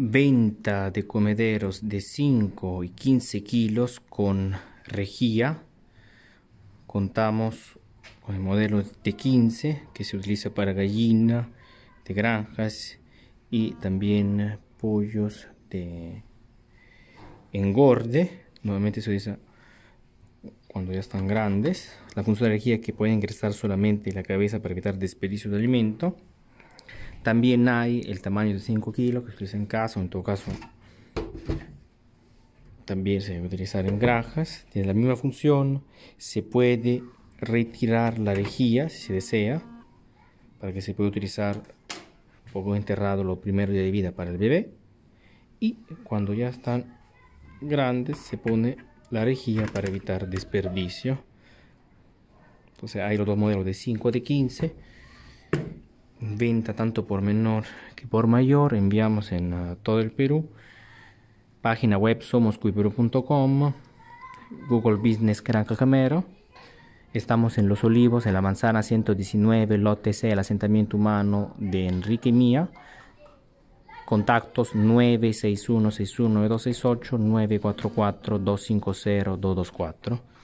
venta de comederos de 5 y 15 kilos con rejilla. Contamos con el modelo de 15 que se utiliza para gallina de granjas y también pollos de engorde. Nuevamente se utiliza cuando ya están grandes. La función de rejilla que puede ingresar solamente la cabeza para evitar desperdicio de alimento. También hay el tamaño de 5 kilos que se utiliza en casa, o en todo caso también se debe utilizar en granjas. Tiene la misma función, se puede retirar la rejilla si se desea, para que se pueda utilizar poco enterrado lo primero de vida para el bebé. Y cuando ya están grandes se pone la rejilla para evitar desperdicio. Entonces hay los dos modelos de 5 de 15 venta tanto por menor que por mayor. Enviamos en ah, todo el Perú. Página web somoscuiperú.com. Google Business Gran Camero. Estamos en Los Olivos, en la manzana 119, lote C, el asentamiento humano de Enrique Mía. Contactos 961 61 944 250 224